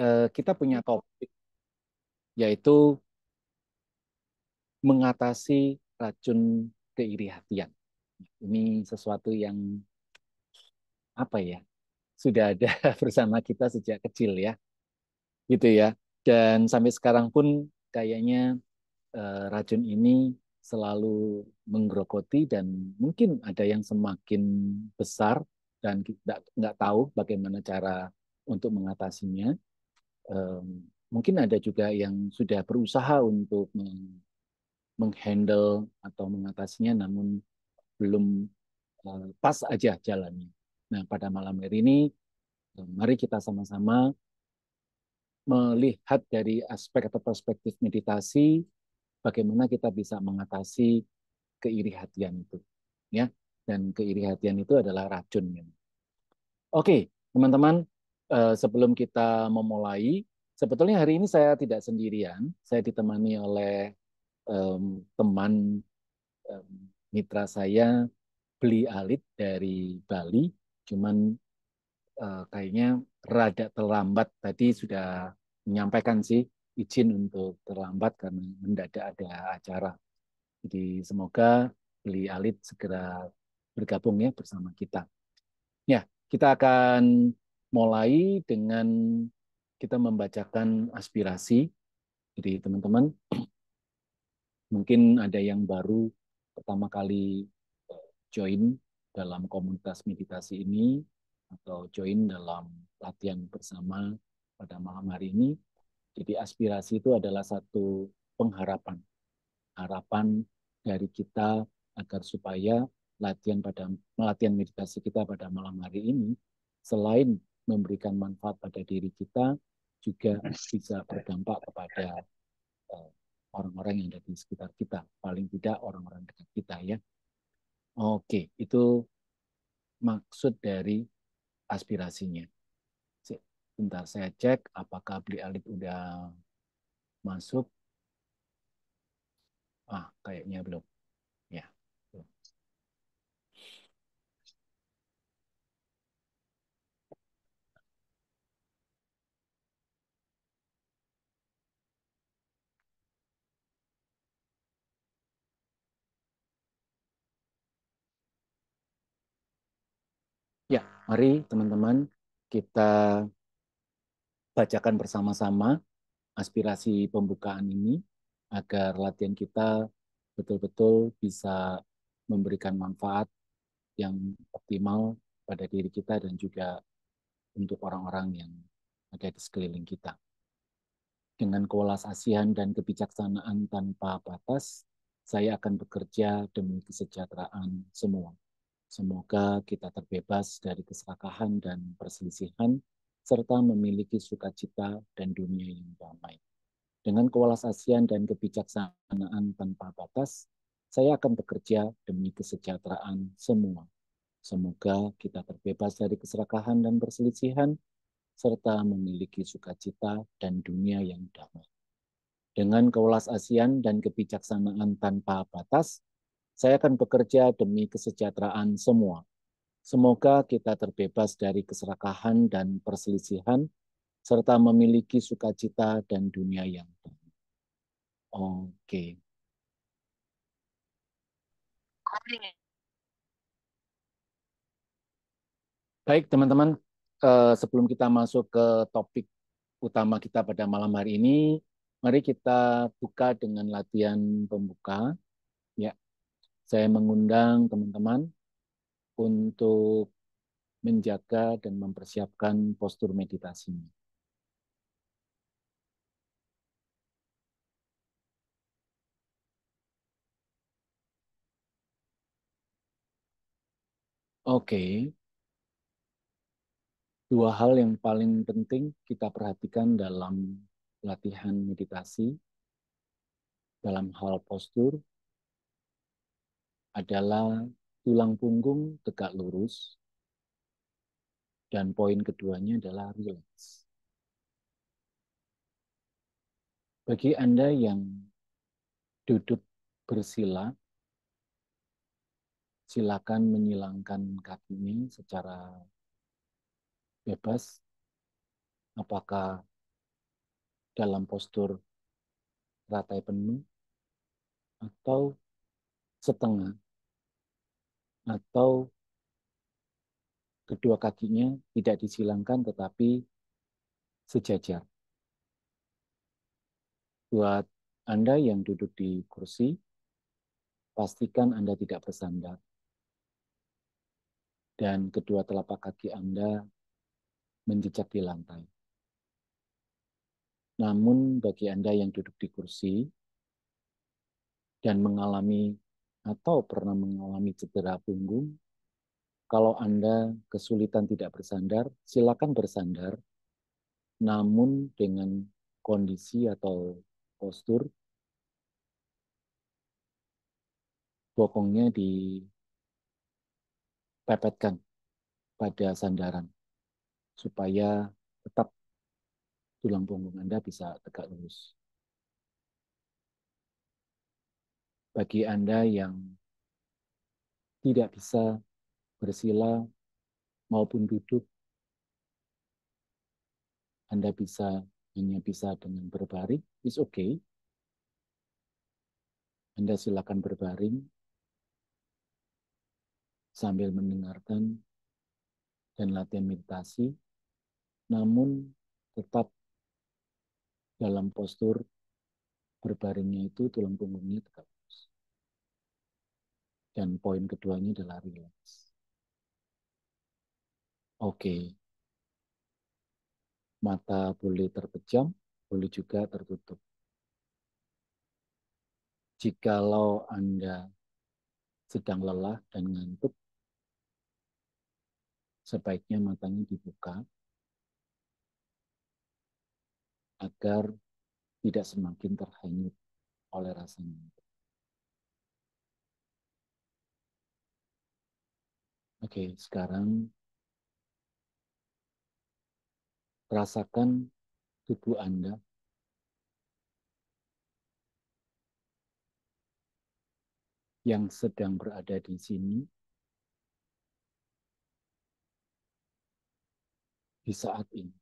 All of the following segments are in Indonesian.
Eh, kita punya topik yaitu mengatasi racun keiri hatian. Ini sesuatu yang apa ya? Sudah ada bersama kita sejak kecil ya. Gitu ya. Dan sampai sekarang pun kayaknya eh, racun ini selalu menggerogoti dan mungkin ada yang semakin besar dan nggak nggak tahu bagaimana cara untuk mengatasinya um, mungkin ada juga yang sudah berusaha untuk menghandle atau mengatasinya namun belum uh, pas aja jalannya. Nah, pada malam hari ini mari kita sama-sama melihat dari aspek atau perspektif meditasi bagaimana kita bisa mengatasi keiri hatian itu ya dan keiri hatian itu adalah racun ya. oke teman-teman Eh, sebelum kita memulai, sebetulnya hari ini saya tidak sendirian. Saya ditemani oleh um, teman um, mitra saya, Beli Alit dari Bali. Cuman uh, kayaknya rada terlambat. Tadi sudah menyampaikan sih izin untuk terlambat karena mendadak ada acara. Jadi semoga Beli Alit segera bergabung ya bersama kita. Ya, kita akan mulai dengan kita membacakan aspirasi. Jadi teman-teman, mungkin ada yang baru pertama kali eh, join dalam komunitas meditasi ini atau join dalam latihan bersama pada malam hari ini. Jadi aspirasi itu adalah satu pengharapan. Harapan dari kita agar supaya latihan pada latihan meditasi kita pada malam hari ini selain memberikan manfaat pada diri kita juga bisa berdampak kepada eh, orang-orang yang ada di sekitar kita, paling tidak orang-orang dekat kita ya. Oke, itu maksud dari aspirasinya. sebentar saya cek apakah Bli Alit udah masuk. Ah, kayaknya belum. Mari teman-teman kita bacakan bersama-sama aspirasi pembukaan ini agar latihan kita betul-betul bisa memberikan manfaat yang optimal pada diri kita dan juga untuk orang-orang yang ada di sekeliling kita. Dengan kewelas asihan dan kebijaksanaan tanpa batas, saya akan bekerja demi kesejahteraan semua. Semoga kita terbebas dari keserakahan dan perselisihan, serta memiliki sukacita dan dunia yang damai. Dengan kewalas dan kebijaksanaan tanpa batas, saya akan bekerja demi kesejahteraan semua. Semoga kita terbebas dari keserakahan dan perselisihan, serta memiliki sukacita dan dunia yang damai. Dengan kewalas dan kebijaksanaan tanpa batas, saya akan bekerja demi kesejahteraan semua. Semoga kita terbebas dari keserakahan dan perselisihan, serta memiliki sukacita dan dunia yang baik. Oke. Okay. Baik, teman-teman, eh, sebelum kita masuk ke topik utama kita pada malam hari ini, mari kita buka dengan latihan pembuka saya mengundang teman-teman untuk menjaga dan mempersiapkan postur meditasinya. Oke, okay. dua hal yang paling penting kita perhatikan dalam latihan meditasi dalam hal postur adalah tulang punggung tegak lurus dan poin keduanya adalah relax. Bagi Anda yang duduk bersila, silakan menyilangkan kakinya secara bebas. Apakah dalam postur ratai penuh atau setengah atau kedua kakinya tidak disilangkan tetapi sejajar. Buat Anda yang duduk di kursi, pastikan Anda tidak bersandar. Dan kedua telapak kaki Anda menjejak di lantai. Namun bagi Anda yang duduk di kursi dan mengalami atau pernah mengalami cedera punggung, kalau Anda kesulitan tidak bersandar, silakan bersandar, namun dengan kondisi atau postur bokongnya dipepetkan pada sandaran supaya tetap tulang punggung Anda bisa tegak lurus. bagi Anda yang tidak bisa bersila maupun duduk, Anda bisa hanya bisa dengan berbaring, it's okay. Anda silakan berbaring sambil mendengarkan dan latihan meditasi, namun tetap dalam postur berbaringnya itu tulang punggungnya tegak dan poin keduanya adalah relax. Oke. Okay. Mata boleh terpejam, boleh juga tertutup. Jikalau Anda sedang lelah dan ngantuk, sebaiknya matanya dibuka agar tidak semakin terhanyut oleh rasa ngantuk. Oke, sekarang rasakan tubuh Anda. yang sedang berada di sini di saat ini.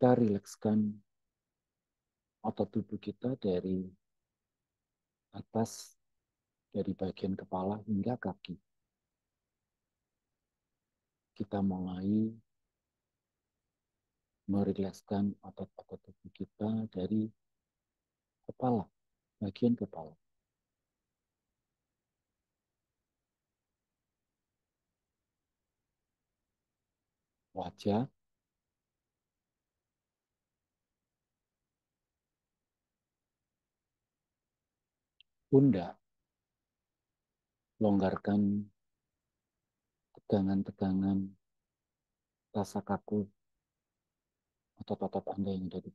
kita rilekskan otot tubuh kita dari atas, dari bagian kepala hingga kaki. Kita mulai merilekskan otot-otot tubuh kita dari kepala, bagian kepala. Wajah, bunda, longgarkan tegangan-tegangan rasa kaku atau otot Anda yang ada di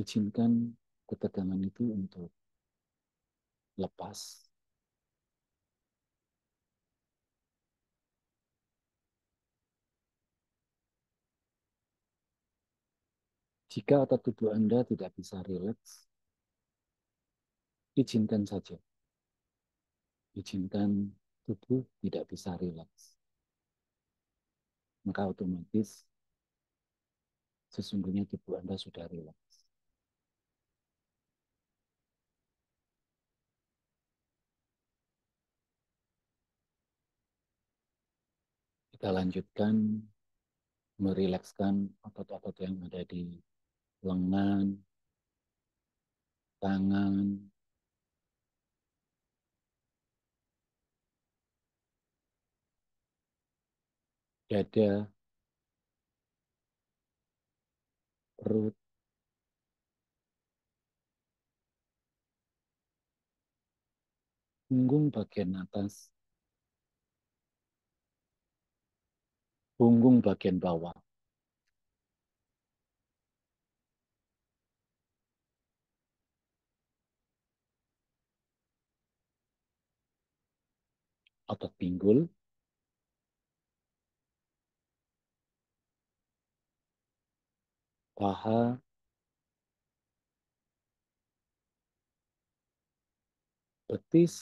Izinkan ketegangan itu untuk lepas. Jika otot tubuh Anda tidak bisa rileks, izinkan saja. Izinkan tubuh tidak bisa rileks. Maka otomatis sesungguhnya tubuh Anda sudah rileks. kita lanjutkan merilekskan otot-otot yang ada di lengan, tangan, dada, perut, punggung bagian atas, punggung bagian bawah. atau pinggul. Paha. Betis.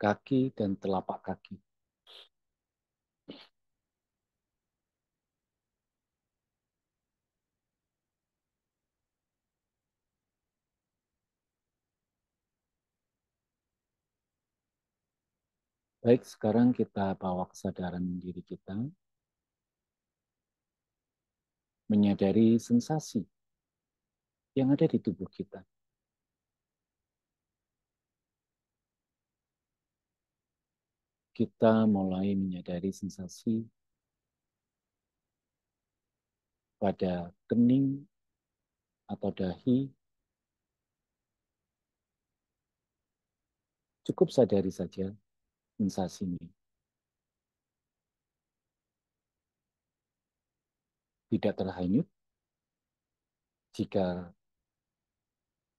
Kaki dan telapak kaki. Baik, sekarang kita bawa kesadaran diri kita. Menyadari sensasi yang ada di tubuh kita. Kita mulai menyadari sensasi pada kening atau dahi. Cukup sadari saja sensasi ini Tidak terhanyut jika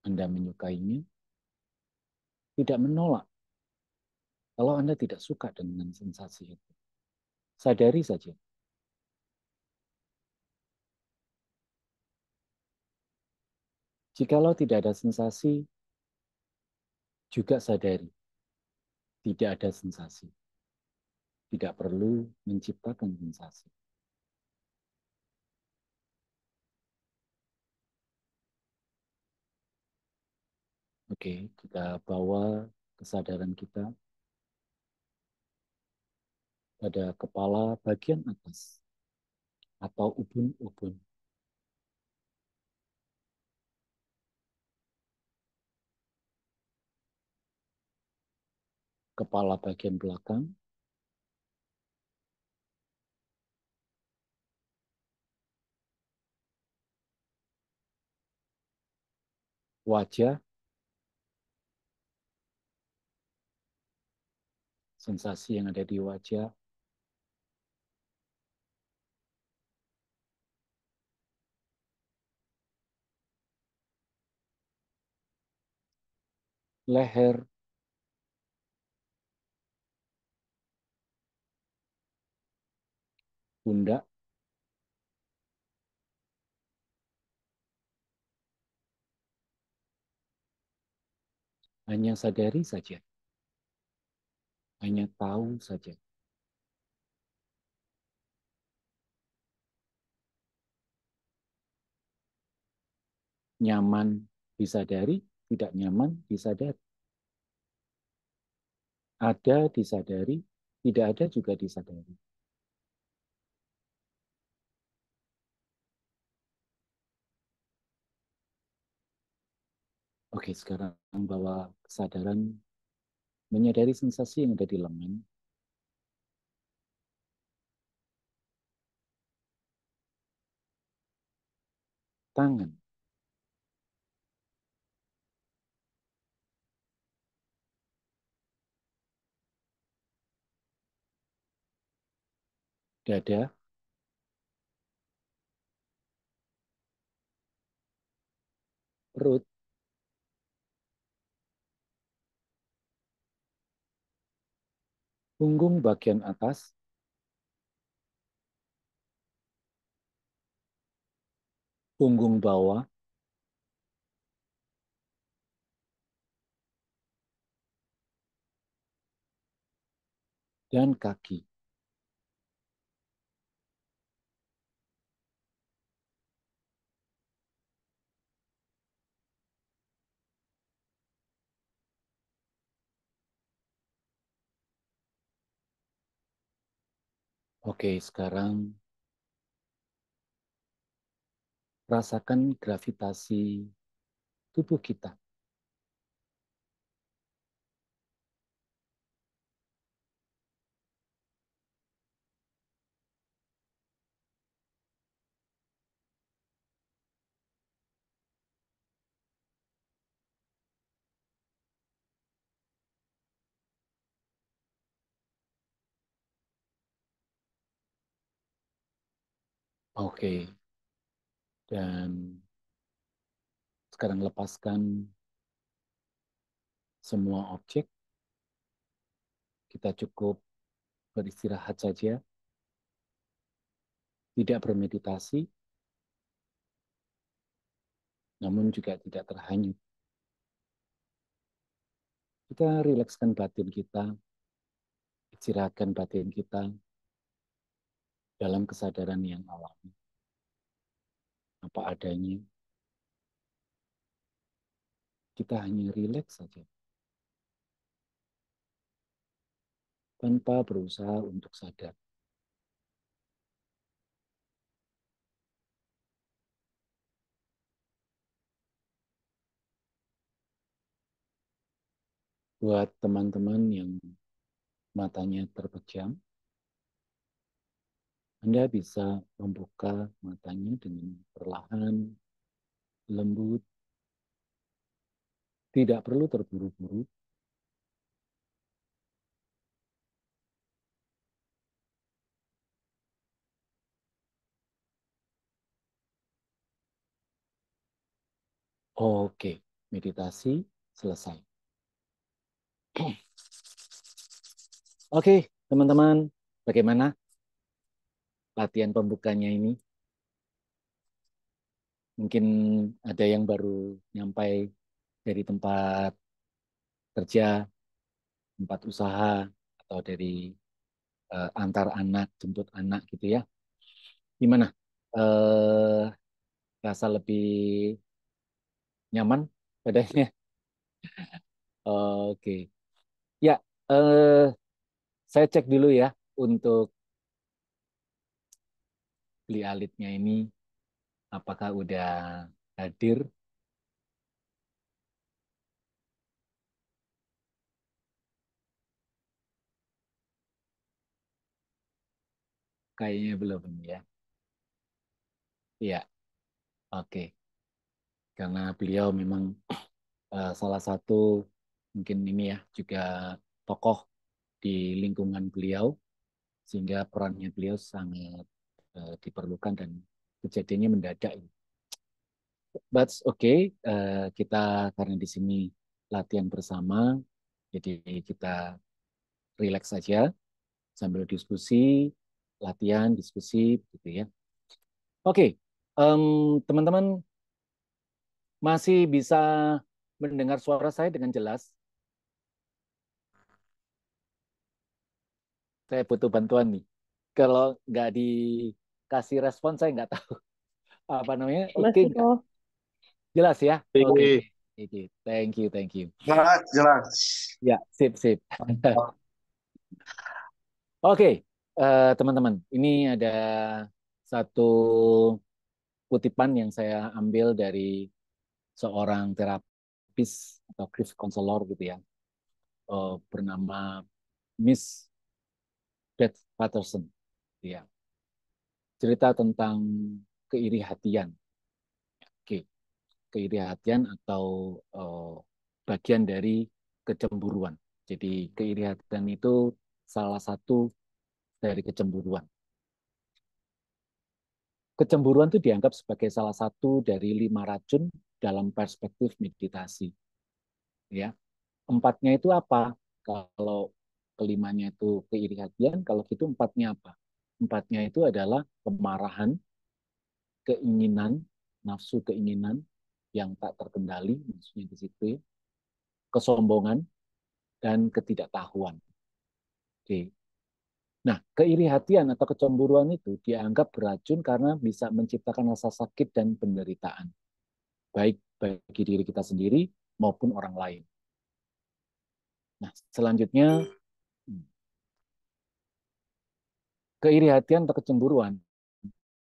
Anda menyukainya, tidak menolak kalau Anda tidak suka dengan sensasi itu. Sadari saja. Jikalau tidak ada sensasi, juga sadari tidak ada sensasi. Tidak perlu menciptakan sensasi. Oke, kita bawa kesadaran kita pada kepala bagian atas atau ubun-ubun. kepala bagian belakang. Wajah. Sensasi yang ada di wajah. leher Bunda hanya sadari saja, hanya tahu saja. Nyaman disadari, tidak nyaman disadari. Ada disadari, tidak ada juga disadari. Oke, sekarang bawa kesadaran menyadari sensasi yang ada di lengan. Tangan. Dada. Perut. punggung bagian atas, punggung bawah, dan kaki. Oke, sekarang rasakan gravitasi tubuh kita. Oke. Dan sekarang lepaskan semua objek. Kita cukup beristirahat saja. Tidak bermeditasi. Namun juga tidak terhanyut. Kita rilekskan batin kita. Istirahatkan batin kita dalam kesadaran yang alami. Apa adanya. Kita hanya rileks saja. Tanpa berusaha untuk sadar. buat teman-teman yang matanya terpejam, anda bisa membuka matanya dengan perlahan, lembut, tidak perlu terburu-buru. Oke, meditasi selesai. Oke, teman-teman, bagaimana latihan pembukanya ini. Mungkin ada yang baru nyampe dari tempat kerja, tempat usaha, atau dari uh, antar anak, jemput anak gitu ya. Gimana? Uh, rasa lebih nyaman badannya? Oke. Okay. Ya, uh, saya cek dulu ya untuk beli alitnya ini apakah udah hadir kayaknya belum ya iya oke karena beliau memang uh, salah satu mungkin ini ya juga tokoh di lingkungan beliau sehingga perannya beliau sangat uh, diperlukan dan kejadiannya mendadak. But oke, okay, uh, kita karena di sini latihan bersama, jadi kita rileks saja sambil diskusi, latihan, diskusi, gitu ya. Oke, okay, um, teman-teman masih bisa mendengar suara saya dengan jelas? Saya butuh bantuan nih. Kalau nggak di kasih respon saya nggak tahu apa namanya oke okay. jelas ya oke okay. okay. thank you thank you jelas jelas ya sip sip oke okay. uh, eh, teman-teman ini ada satu kutipan yang saya ambil dari seorang terapis atau grief counselor gitu ya uh, bernama Miss Beth Patterson ya cerita tentang keiri hatian. Oke, keiri hatian atau eh, bagian dari kecemburuan. Jadi keiri hatian itu salah satu dari kecemburuan. Kecemburuan itu dianggap sebagai salah satu dari lima racun dalam perspektif meditasi. Ya, empatnya itu apa? Kalau kelimanya itu keiri hatian, kalau itu empatnya apa? Empatnya itu adalah kemarahan, keinginan, nafsu keinginan yang tak terkendali, maksudnya di situ ya, kesombongan, dan ketidaktahuan. Oke. Nah, keiri hatian atau kecemburuan itu dianggap beracun karena bisa menciptakan rasa sakit dan penderitaan. Baik bagi diri kita sendiri maupun orang lain. Nah, selanjutnya keiri hatian atau kecemburuan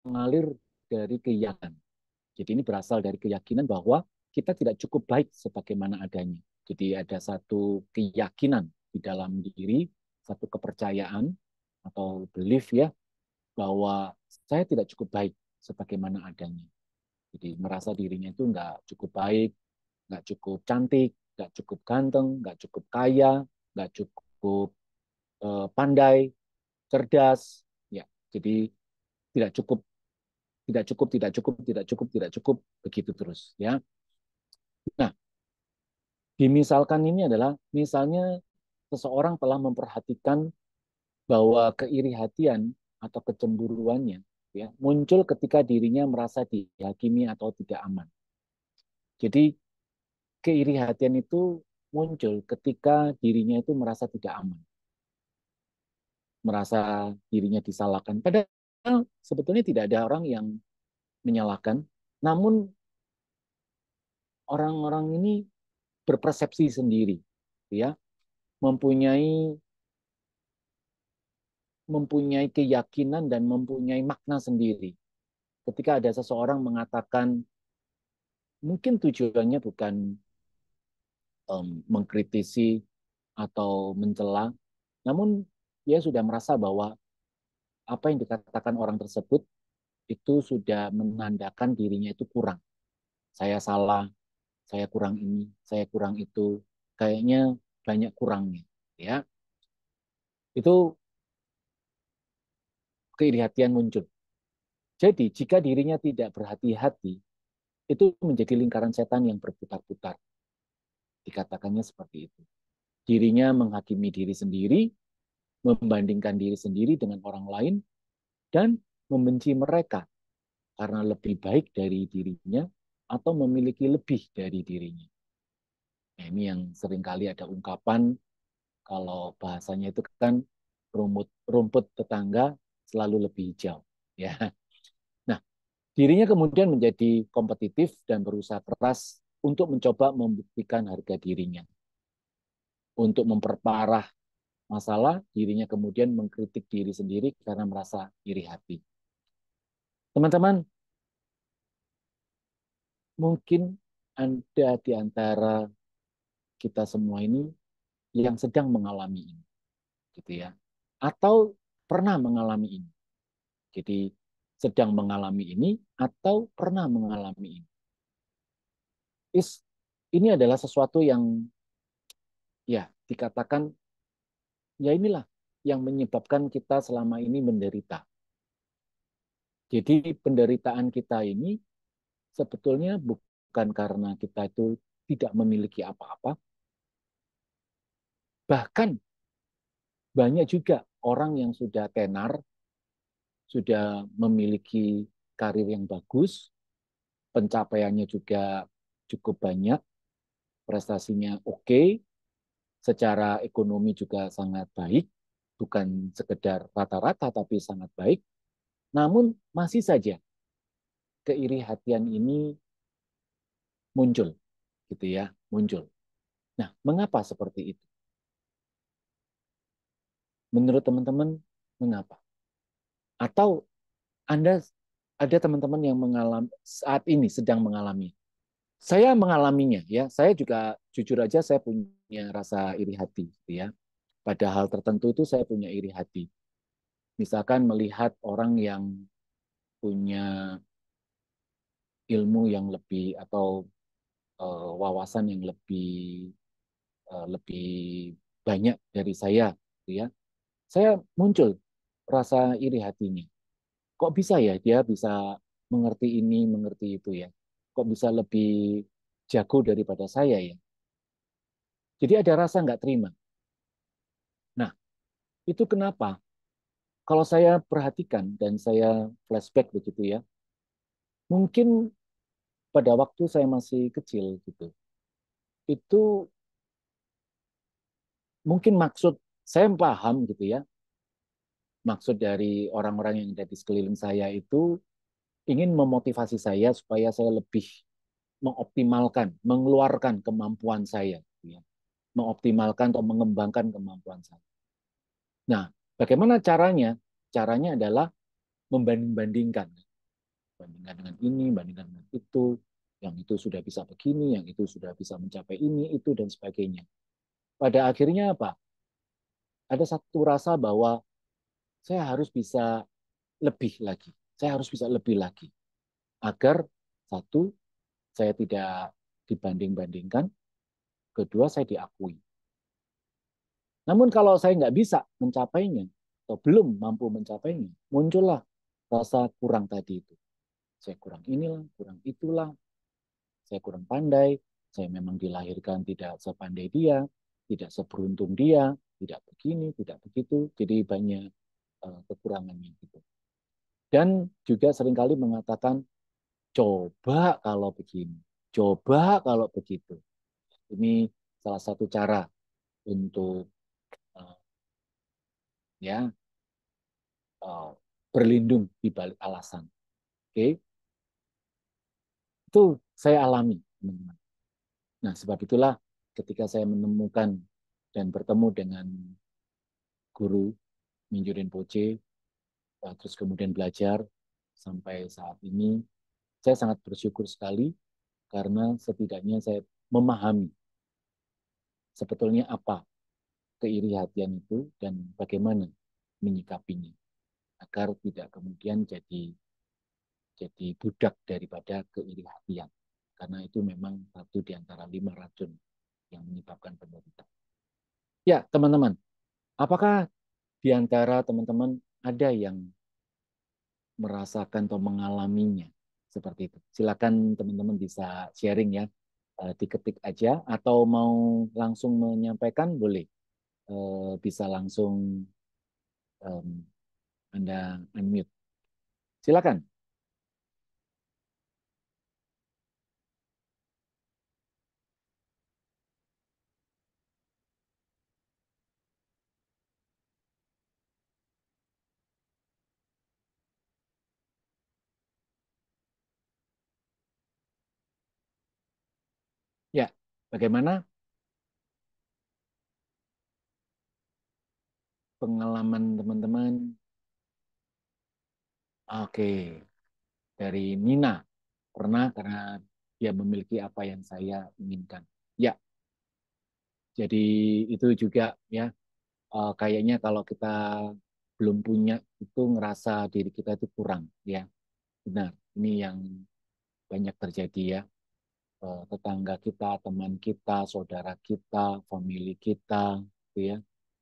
mengalir dari keyakinan. Jadi ini berasal dari keyakinan bahwa kita tidak cukup baik sebagaimana adanya. Jadi ada satu keyakinan di dalam diri, satu kepercayaan atau belief ya bahwa saya tidak cukup baik sebagaimana adanya. Jadi merasa dirinya itu nggak cukup baik, nggak cukup cantik, nggak cukup ganteng, nggak cukup kaya, nggak cukup eh, pandai, cerdas, ya. Jadi tidak cukup tidak cukup, tidak cukup, tidak cukup, tidak cukup, begitu terus, ya. Nah, dimisalkan ini adalah misalnya seseorang telah memperhatikan bahwa keiri hatian atau kecemburuannya ya muncul ketika dirinya merasa dihakimi atau tidak aman. Jadi keiri hatian itu muncul ketika dirinya itu merasa tidak aman merasa dirinya disalahkan. Padahal sebetulnya tidak ada orang yang menyalahkan, namun orang-orang ini berpersepsi sendiri, ya, mempunyai mempunyai keyakinan dan mempunyai makna sendiri. Ketika ada seseorang mengatakan mungkin tujuannya bukan um, mengkritisi atau mencela, namun dia sudah merasa bahwa apa yang dikatakan orang tersebut itu sudah menandakan dirinya itu kurang. Saya salah, saya kurang ini, saya kurang itu. Kayaknya banyak kurangnya, ya. Itu keirihatian muncul. Jadi jika dirinya tidak berhati-hati, itu menjadi lingkaran setan yang berputar-putar. Dikatakannya seperti itu. Dirinya menghakimi diri sendiri, membandingkan diri sendiri dengan orang lain, dan membenci mereka karena lebih baik dari dirinya atau memiliki lebih dari dirinya. Nah, ini yang seringkali ada ungkapan kalau bahasanya itu kan rumput rumput tetangga selalu lebih hijau, ya. Nah, dirinya kemudian menjadi kompetitif dan berusaha keras untuk mencoba membuktikan harga dirinya. Untuk memperparah masalah, dirinya kemudian mengkritik diri sendiri karena merasa iri hati. Teman-teman, mungkin Anda di antara kita semua ini yang sedang mengalami ini. Gitu ya. Atau pernah mengalami ini. Jadi sedang mengalami ini atau pernah mengalami ini. Is, ini adalah sesuatu yang ya dikatakan Ya inilah yang menyebabkan kita selama ini menderita. Jadi penderitaan kita ini sebetulnya bukan karena kita itu tidak memiliki apa-apa. Bahkan banyak juga orang yang sudah tenar, sudah memiliki karir yang bagus, pencapaiannya juga cukup banyak, prestasinya oke, okay, secara ekonomi juga sangat baik, bukan sekedar rata-rata tapi sangat baik. Namun masih saja keiri hatian ini muncul gitu ya, muncul. Nah, mengapa seperti itu? Menurut teman-teman, mengapa? Atau Anda ada teman-teman yang mengalami saat ini sedang mengalami saya mengalaminya ya saya juga jujur aja saya punya rasa iri hati gitu ya pada hal tertentu itu saya punya iri hati misalkan melihat orang yang punya ilmu yang lebih atau uh, wawasan yang lebih uh, lebih banyak dari saya gitu ya saya muncul rasa iri hatinya kok bisa ya dia bisa mengerti ini mengerti itu ya kok bisa lebih jago daripada saya ya. Jadi ada rasa nggak terima. Nah, itu kenapa? Kalau saya perhatikan dan saya flashback begitu ya, mungkin pada waktu saya masih kecil gitu, itu mungkin maksud saya paham gitu ya, maksud dari orang-orang yang ada di sekeliling saya itu ingin memotivasi saya supaya saya lebih mengoptimalkan, mengeluarkan kemampuan saya, ya. mengoptimalkan atau mengembangkan kemampuan saya. Nah, bagaimana caranya? Caranya adalah membanding-bandingkan, bandingkan dengan ini, bandingkan dengan itu, yang itu sudah bisa begini, yang itu sudah bisa mencapai ini, itu dan sebagainya. Pada akhirnya apa? Ada satu rasa bahwa saya harus bisa lebih lagi saya harus bisa lebih lagi agar satu saya tidak dibanding-bandingkan, kedua saya diakui. Namun kalau saya nggak bisa mencapainya atau belum mampu mencapainya, muncullah rasa kurang tadi itu. Saya kurang inilah, kurang itulah, saya kurang pandai, saya memang dilahirkan tidak sepandai dia, tidak seberuntung dia, tidak begini, tidak begitu, jadi banyak eh, kekurangannya gitu. Dan juga seringkali mengatakan, coba kalau begini, coba kalau begitu. Ini salah satu cara untuk uh, ya uh, berlindung di balik alasan. Oke, okay? itu saya alami, teman-teman. Nah, sebab itulah ketika saya menemukan dan bertemu dengan guru Minjurin Poce Eh, terus kemudian belajar sampai saat ini. Saya sangat bersyukur sekali karena setidaknya saya memahami sebetulnya apa keiri hatian itu dan bagaimana menyikapinya agar tidak kemudian jadi jadi budak daripada keiri hatian karena itu memang satu di antara lima racun yang menyebabkan penderitaan. Ya, teman-teman, apakah di antara teman-teman ada yang merasakan atau mengalaminya seperti itu. Silakan teman-teman bisa sharing ya, e, diketik aja atau mau langsung menyampaikan boleh, eh, bisa langsung anda unmute. Silakan. Bagaimana pengalaman teman-teman? Oke, dari Nina. Pernah karena dia memiliki apa yang saya inginkan. Ya, jadi itu juga ya, eh, kayaknya kalau kita belum punya itu ngerasa diri kita itu kurang ya. Benar, ini yang banyak terjadi ya. Eh, tetangga kita, teman kita, saudara kita, family kita, gitu ya.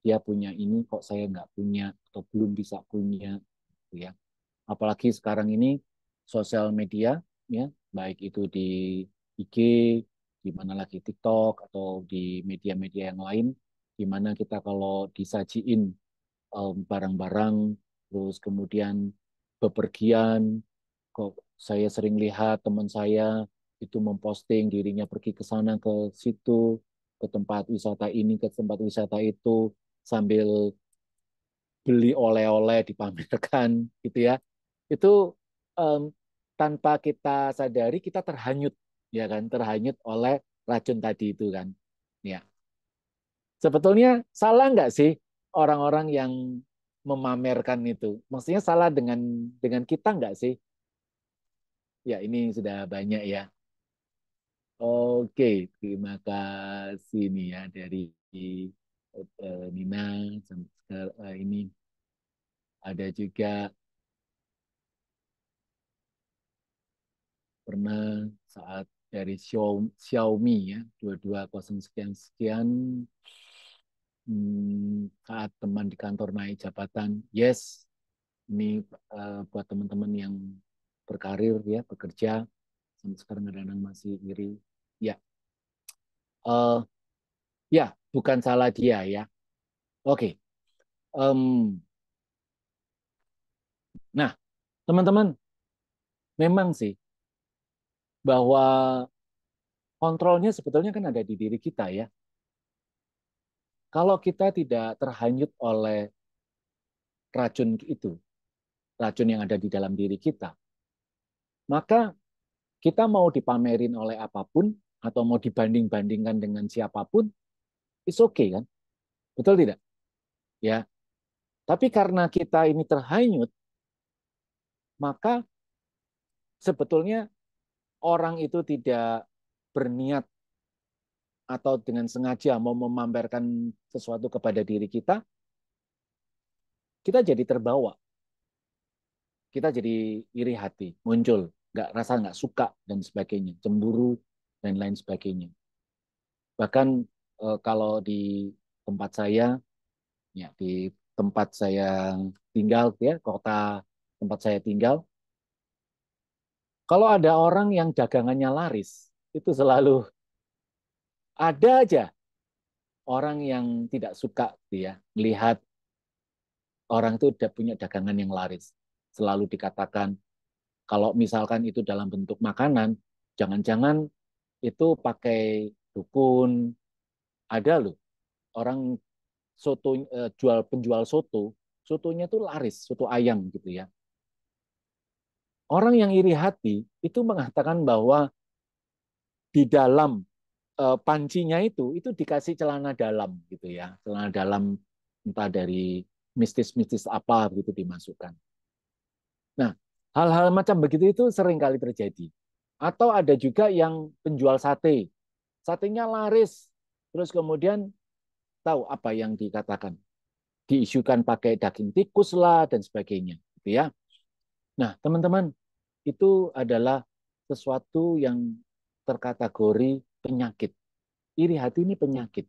Dia punya ini kok saya nggak punya atau belum bisa punya, gitu ya. Apalagi sekarang ini sosial media, ya, baik itu di IG, di mana lagi TikTok atau di media-media yang lain, di mana kita kalau disajiin barang-barang, um, terus kemudian bepergian, kok saya sering lihat teman saya itu memposting dirinya pergi ke sana ke situ, ke tempat wisata ini, ke tempat wisata itu, sambil beli oleh-oleh dipamerkan gitu ya. Itu um, tanpa kita sadari kita terhanyut ya kan, terhanyut oleh racun tadi itu kan. Ya. Sebetulnya salah nggak sih orang-orang yang memamerkan itu? Maksudnya salah dengan dengan kita nggak sih? Ya, ini sudah banyak ya. Oke, terima kasih nih ya dari uh, Nina uh, ini ada juga pernah saat dari Xiaomi ya dua dua 220 sekian sekian hmm, saat teman di kantor naik jabatan yes ini uh, buat teman-teman yang berkarir ya bekerja sampai sekarang kadang-kadang masih iri ya uh, ya bukan salah dia ya oke okay. um, nah teman-teman memang sih bahwa kontrolnya sebetulnya kan ada di diri kita ya kalau kita tidak terhanyut oleh racun itu, racun yang ada di dalam diri kita, maka kita mau dipamerin oleh apapun atau mau dibanding-bandingkan dengan siapapun, it's okay kan? Betul tidak? Ya. Tapi karena kita ini terhanyut, maka sebetulnya orang itu tidak berniat atau dengan sengaja mau memamerkan sesuatu kepada diri kita, kita jadi terbawa. Kita jadi iri hati, muncul nggak rasa nggak suka dan sebagainya, cemburu dan lain sebagainya. Bahkan eh, kalau di tempat saya, ya di tempat saya tinggal, ya kota tempat saya tinggal, kalau ada orang yang dagangannya laris, itu selalu ada aja orang yang tidak suka, ya melihat orang itu udah punya dagangan yang laris. Selalu dikatakan kalau misalkan itu dalam bentuk makanan, jangan-jangan itu pakai dukun. Ada loh orang soto e, jual penjual soto, sotonya itu laris, soto ayam gitu ya. Orang yang iri hati itu mengatakan bahwa di dalam e, pancinya itu itu dikasih celana dalam gitu ya, celana dalam entah dari mistis-mistis apa gitu dimasukkan. Nah, Hal-hal macam begitu itu sering kali terjadi. Atau ada juga yang penjual sate. Satenya laris. Terus kemudian tahu apa yang dikatakan. Diisukan pakai daging tikus lah dan sebagainya. Gitu ya. Nah, teman-teman, itu adalah sesuatu yang terkategori penyakit. Iri hati ini penyakit.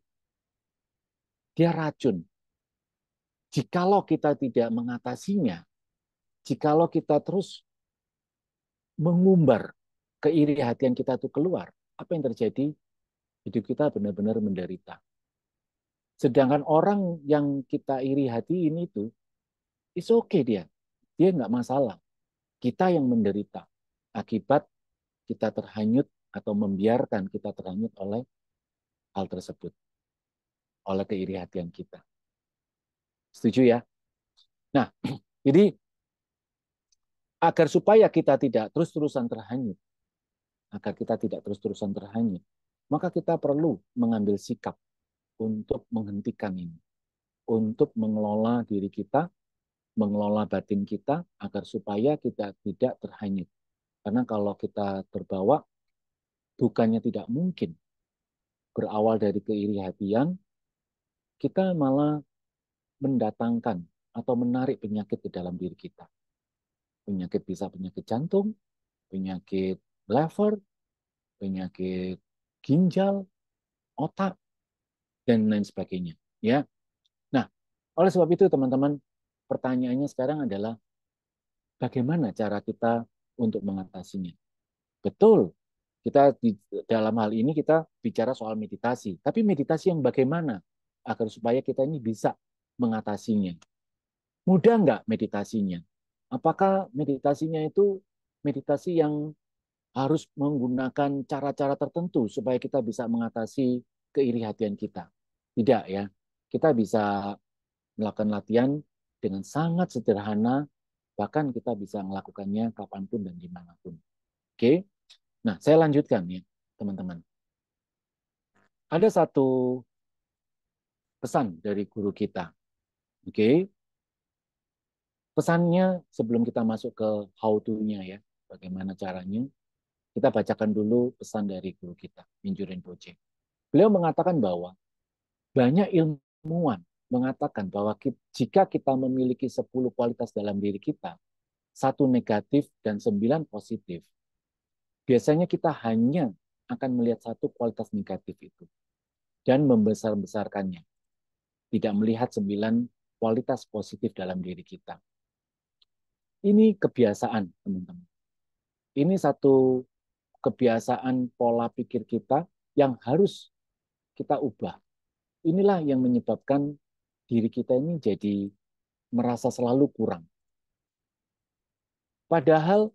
Dia racun. Jikalau kita tidak mengatasinya, jikalau kita terus mengumbar keiri hatian kita itu keluar, apa yang terjadi? Hidup kita benar-benar menderita. Sedangkan orang yang kita iri hati ini itu, it's okay dia. Dia nggak masalah. Kita yang menderita. Akibat kita terhanyut atau membiarkan kita terhanyut oleh hal tersebut. Oleh keiri hatian kita. Setuju ya? Nah, jadi agar supaya kita tidak terus-terusan terhanyut, agar kita tidak terus-terusan terhanyut, maka kita perlu mengambil sikap untuk menghentikan ini, untuk mengelola diri kita, mengelola batin kita agar supaya kita tidak terhanyut. Karena kalau kita terbawa, bukannya tidak mungkin berawal dari keiri hatian, kita malah mendatangkan atau menarik penyakit ke dalam diri kita penyakit bisa penyakit jantung, penyakit liver, penyakit ginjal, otak, dan lain sebagainya. Ya, nah oleh sebab itu teman-teman pertanyaannya sekarang adalah bagaimana cara kita untuk mengatasinya. Betul, kita di dalam hal ini kita bicara soal meditasi, tapi meditasi yang bagaimana agar supaya kita ini bisa mengatasinya. Mudah nggak meditasinya? Apakah meditasinya itu meditasi yang harus menggunakan cara-cara tertentu supaya kita bisa mengatasi keiri hatian kita? Tidak ya. Kita bisa melakukan latihan dengan sangat sederhana, bahkan kita bisa melakukannya kapanpun dan dimanapun. Oke, nah saya lanjutkan ya teman-teman. Ada satu pesan dari guru kita. Oke, pesannya sebelum kita masuk ke how to-nya ya, bagaimana caranya, kita bacakan dulu pesan dari guru kita, Minju Rinpoche. Beliau mengatakan bahwa banyak ilmuwan mengatakan bahwa jika kita memiliki 10 kualitas dalam diri kita, satu negatif dan sembilan positif, biasanya kita hanya akan melihat satu kualitas negatif itu dan membesar-besarkannya. Tidak melihat sembilan kualitas positif dalam diri kita. Ini kebiasaan, teman-teman. Ini satu kebiasaan pola pikir kita yang harus kita ubah. Inilah yang menyebabkan diri kita ini jadi merasa selalu kurang. Padahal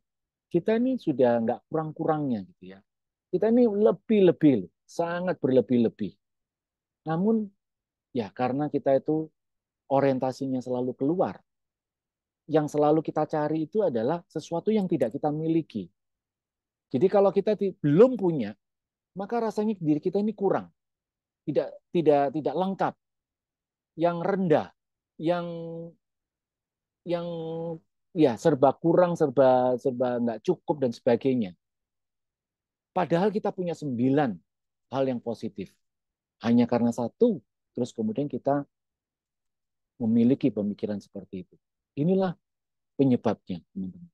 kita ini sudah nggak kurang-kurangnya gitu ya. Kita ini lebih-lebih, sangat berlebih-lebih. Namun ya karena kita itu orientasinya selalu keluar yang selalu kita cari itu adalah sesuatu yang tidak kita miliki. Jadi kalau kita belum punya, maka rasanya diri kita ini kurang, tidak tidak tidak lengkap, yang rendah, yang yang ya serba kurang, serba serba nggak cukup dan sebagainya. Padahal kita punya sembilan hal yang positif. Hanya karena satu, terus kemudian kita memiliki pemikiran seperti itu. Inilah penyebabnya, teman-teman.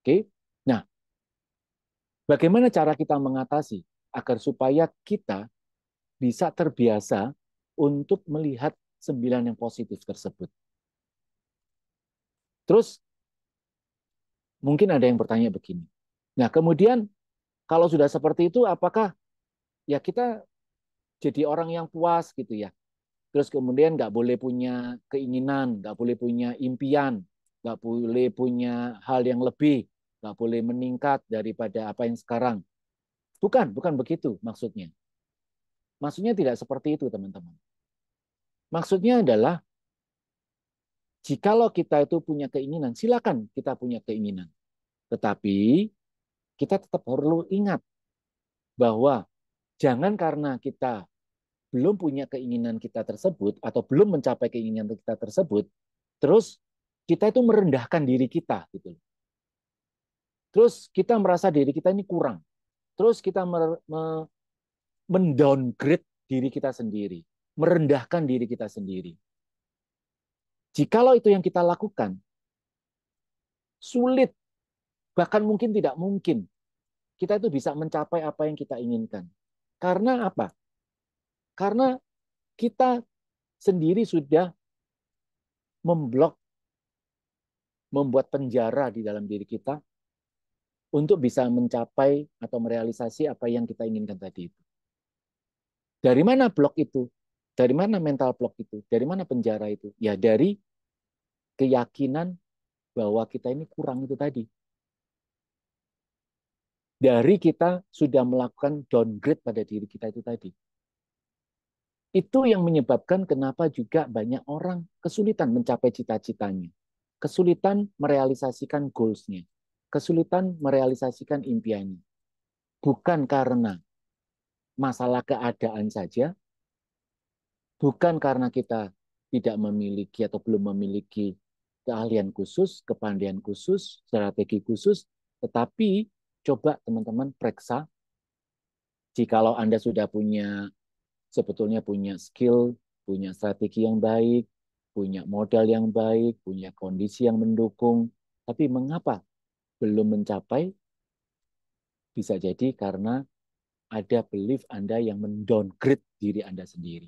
Oke. Nah, bagaimana cara kita mengatasi agar supaya kita bisa terbiasa untuk melihat sembilan yang positif tersebut. Terus mungkin ada yang bertanya begini. Nah, kemudian kalau sudah seperti itu apakah ya kita jadi orang yang puas gitu ya terus kemudian nggak boleh punya keinginan, nggak boleh punya impian, nggak boleh punya hal yang lebih, nggak boleh meningkat daripada apa yang sekarang. Bukan, bukan begitu maksudnya. Maksudnya tidak seperti itu, teman-teman. Maksudnya adalah jikalau kita itu punya keinginan, silakan kita punya keinginan. Tetapi kita tetap perlu ingat bahwa jangan karena kita belum punya keinginan kita tersebut atau belum mencapai keinginan kita tersebut, terus kita itu merendahkan diri kita gitu. Terus kita merasa diri kita ini kurang. Terus kita mer, me, mendowngrade diri kita sendiri, merendahkan diri kita sendiri. Jikalau itu yang kita lakukan, sulit bahkan mungkin tidak mungkin kita itu bisa mencapai apa yang kita inginkan. Karena apa? Karena kita sendiri sudah memblok, membuat penjara di dalam diri kita untuk bisa mencapai atau merealisasi apa yang kita inginkan tadi itu. Dari mana blok itu? Dari mana mental blok itu? Dari mana penjara itu? Ya dari keyakinan bahwa kita ini kurang itu tadi. Dari kita sudah melakukan downgrade pada diri kita itu tadi. Itu yang menyebabkan kenapa juga banyak orang kesulitan mencapai cita-citanya, kesulitan merealisasikan goals-nya, kesulitan merealisasikan impiannya. Bukan karena masalah keadaan saja, bukan karena kita tidak memiliki atau belum memiliki keahlian khusus, kepandaian khusus, strategi khusus, tetapi coba teman-teman periksa jikalau Anda sudah punya sebetulnya punya skill, punya strategi yang baik, punya modal yang baik, punya kondisi yang mendukung. Tapi mengapa belum mencapai? Bisa jadi karena ada belief Anda yang mendowngrade diri Anda sendiri.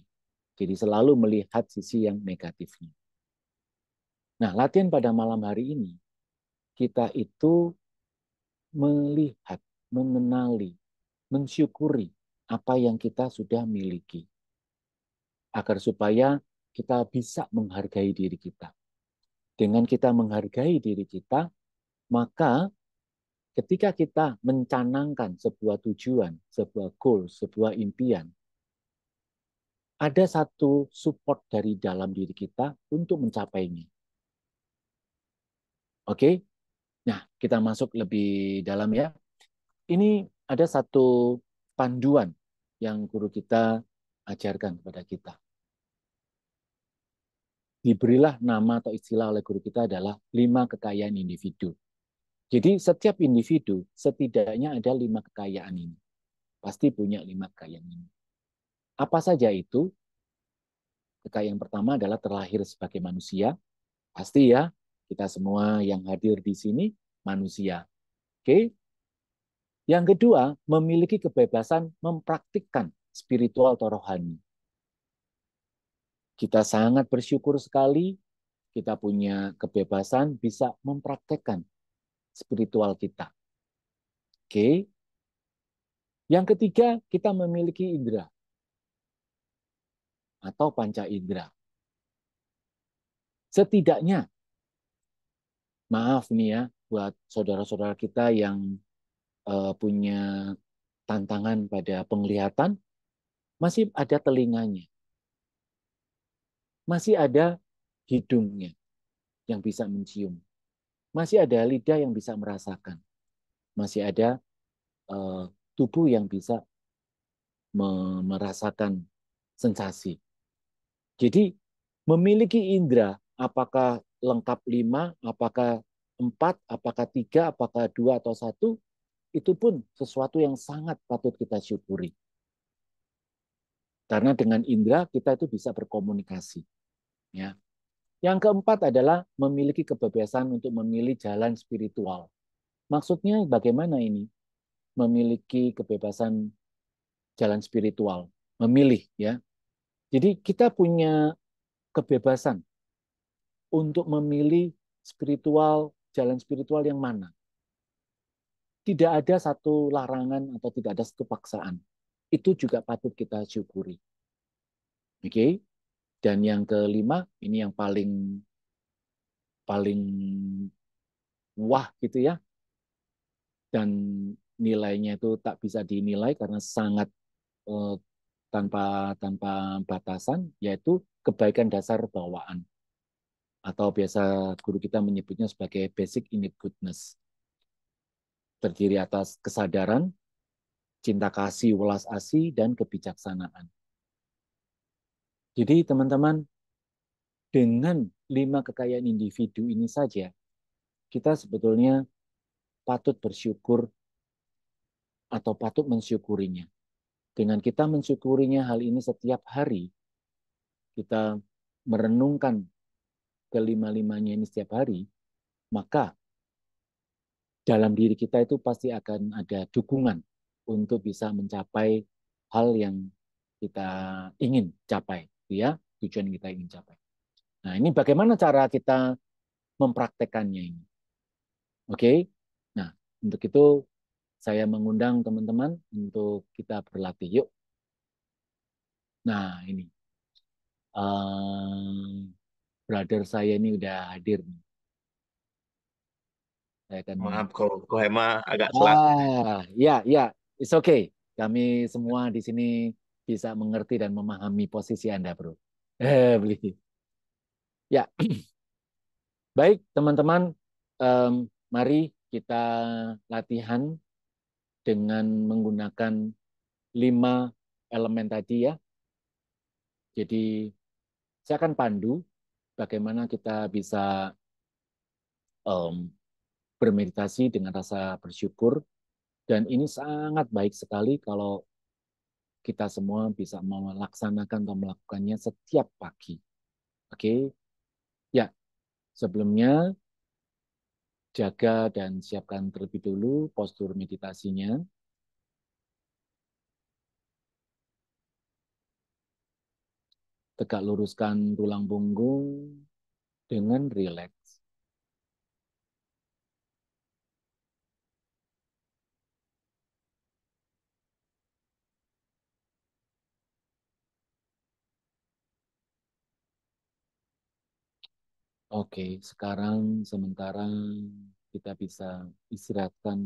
Jadi selalu melihat sisi yang negatifnya. Nah, latihan pada malam hari ini, kita itu melihat, mengenali, mensyukuri apa yang kita sudah miliki. Agar supaya kita bisa menghargai diri kita. Dengan kita menghargai diri kita, maka ketika kita mencanangkan sebuah tujuan, sebuah goal, sebuah impian, ada satu support dari dalam diri kita untuk mencapainya. Oke, nah kita masuk lebih dalam ya. Ini ada satu panduan yang guru kita ajarkan kepada kita. Diberilah nama atau istilah oleh guru kita adalah lima kekayaan individu. Jadi setiap individu setidaknya ada lima kekayaan ini. Pasti punya lima kekayaan ini. Apa saja itu? Kekayaan pertama adalah terlahir sebagai manusia. Pasti ya, kita semua yang hadir di sini manusia. Oke, yang kedua, memiliki kebebasan mempraktikkan spiritual atau rohani. Kita sangat bersyukur sekali kita punya kebebasan bisa mempraktekkan spiritual kita. Oke. Yang ketiga, kita memiliki indera atau panca indera. Setidaknya, maaf nih ya, buat saudara-saudara kita yang uh, punya tantangan pada penglihatan, masih ada telinganya. Masih ada hidungnya yang bisa mencium. Masih ada lidah yang bisa merasakan. Masih ada uh, tubuh yang bisa merasakan sensasi. Jadi memiliki indera apakah lengkap lima, apakah empat, apakah tiga, apakah dua atau satu, itu pun sesuatu yang sangat patut kita syukuri. Karena dengan indera kita itu bisa berkomunikasi. Ya. Yang keempat adalah memiliki kebebasan untuk memilih jalan spiritual. Maksudnya bagaimana ini? Memiliki kebebasan jalan spiritual, memilih ya. Jadi kita punya kebebasan untuk memilih spiritual, jalan spiritual yang mana? tidak ada satu larangan atau tidak ada satu paksaan. Itu juga patut kita syukuri. Oke. Okay? Dan yang kelima, ini yang paling paling wah gitu ya. Dan nilainya itu tak bisa dinilai karena sangat eh, tanpa tanpa batasan yaitu kebaikan dasar bawaan atau biasa guru kita menyebutnya sebagai basic innate goodness terdiri atas kesadaran, cinta kasih, welas asih, dan kebijaksanaan. Jadi teman-teman, dengan lima kekayaan individu ini saja, kita sebetulnya patut bersyukur atau patut mensyukurinya. Dengan kita mensyukurinya hal ini setiap hari, kita merenungkan kelima-limanya ini setiap hari, maka dalam diri kita itu pasti akan ada dukungan untuk bisa mencapai hal yang kita ingin capai, gitu ya tujuan kita ingin capai. Nah ini bagaimana cara kita mempraktekannya ini? Oke, okay? nah untuk itu saya mengundang teman-teman untuk kita berlatih yuk. Nah ini, uh, brother saya ini udah hadir nih ya kan maaf kok Kohema agak ah, telat ya ya it's okay kami semua di sini bisa mengerti dan memahami posisi anda bro eh beli ya baik teman-teman um, mari kita latihan dengan menggunakan lima elemen tadi ya jadi saya akan pandu bagaimana kita bisa um, bermeditasi dengan rasa bersyukur dan ini sangat baik sekali kalau kita semua bisa melaksanakan atau melakukannya setiap pagi. Oke. Okay? Ya. Sebelumnya jaga dan siapkan terlebih dulu postur meditasinya. Tegak luruskan tulang punggung dengan rileks. Oke, sekarang sementara kita bisa istirahatkan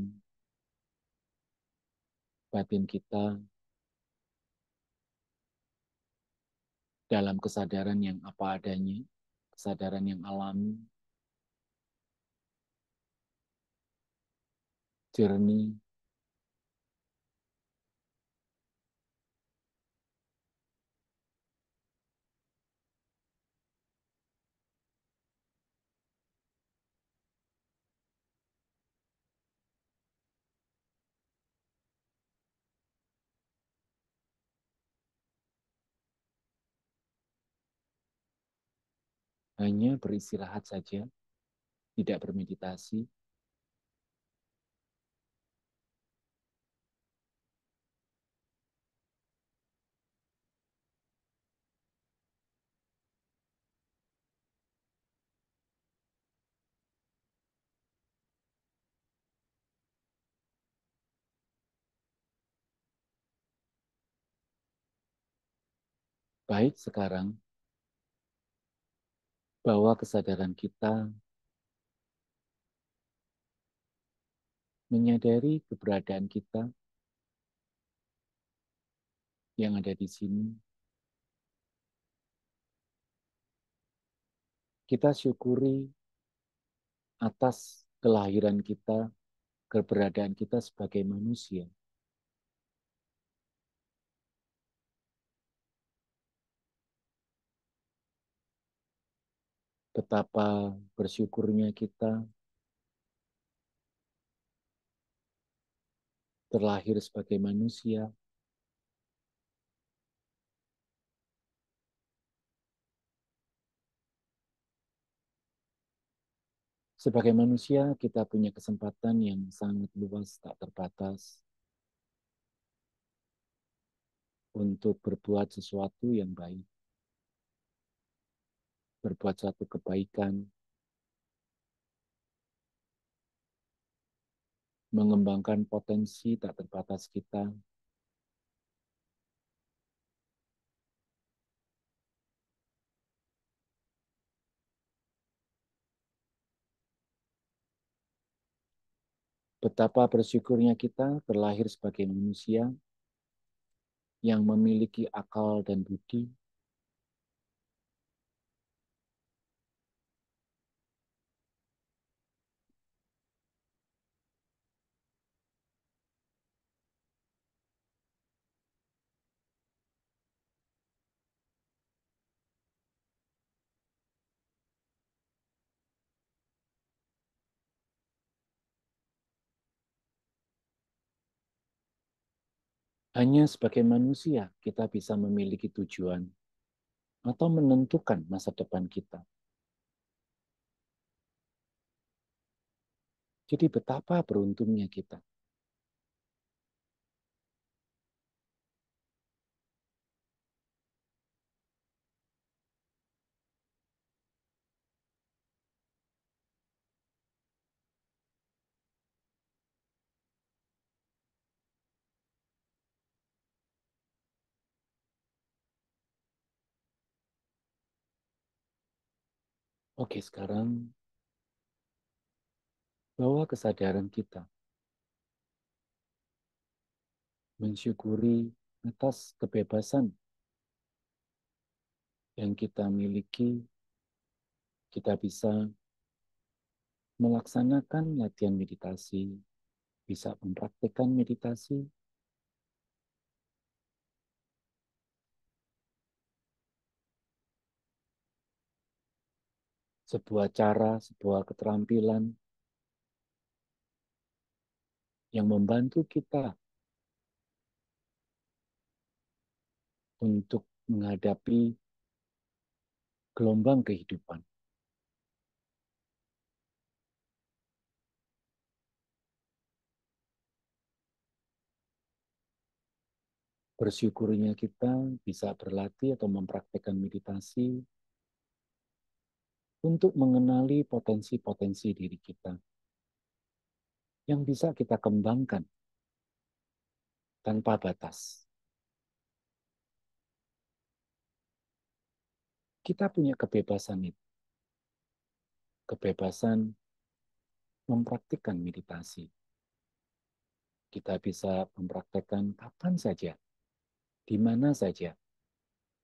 batin kita dalam kesadaran yang apa adanya, kesadaran yang alami, jernih, hanya beristirahat saja, tidak bermeditasi, baik sekarang bahwa kesadaran kita menyadari keberadaan kita yang ada di sini. Kita syukuri atas kelahiran kita, keberadaan kita sebagai manusia. betapa bersyukurnya kita terlahir sebagai manusia. Sebagai manusia, kita punya kesempatan yang sangat luas, tak terbatas, untuk berbuat sesuatu yang baik berbuat suatu kebaikan, mengembangkan potensi tak terbatas kita, Betapa bersyukurnya kita terlahir sebagai manusia yang memiliki akal dan budi, Hanya sebagai manusia kita bisa memiliki tujuan atau menentukan masa depan kita. Jadi betapa beruntungnya kita. Oke, sekarang bawa kesadaran kita mensyukuri atas kebebasan yang kita miliki, kita bisa melaksanakan latihan meditasi, bisa mempraktikkan meditasi, sebuah cara, sebuah keterampilan yang membantu kita untuk menghadapi gelombang kehidupan. Bersyukurnya kita bisa berlatih atau mempraktekkan meditasi untuk mengenali potensi-potensi diri kita yang bisa kita kembangkan tanpa batas. Kita punya kebebasan itu. Kebebasan mempraktikkan meditasi. Kita bisa mempraktekkan kapan saja, di mana saja,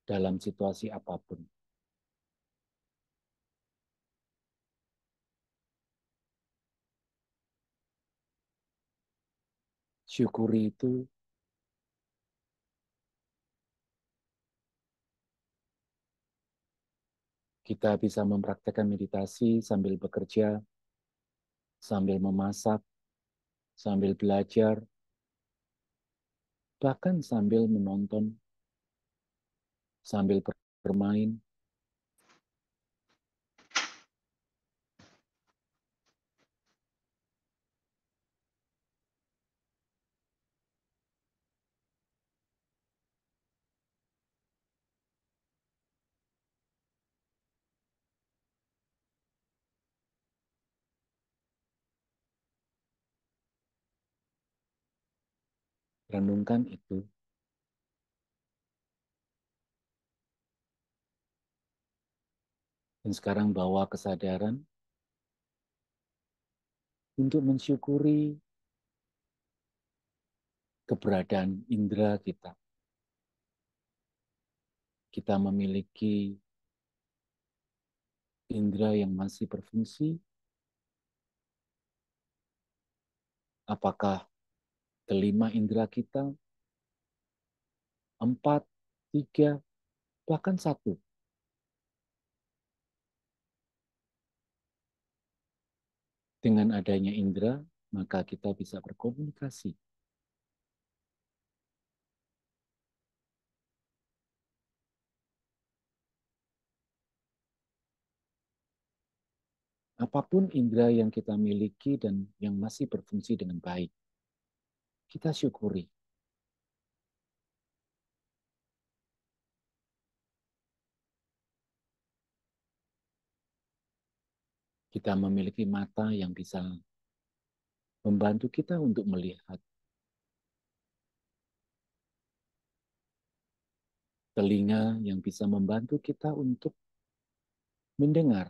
dalam situasi apapun. syukuri itu kita bisa mempraktekkan meditasi sambil bekerja, sambil memasak, sambil belajar, bahkan sambil menonton, sambil bermain, Renungkan itu. Dan sekarang bawa kesadaran untuk mensyukuri keberadaan indera kita. Kita memiliki indera yang masih berfungsi. Apakah kelima indera kita, empat, tiga, bahkan satu. Dengan adanya indera, maka kita bisa berkomunikasi. Apapun indera yang kita miliki dan yang masih berfungsi dengan baik kita syukuri. Kita memiliki mata yang bisa membantu kita untuk melihat. Telinga yang bisa membantu kita untuk mendengar.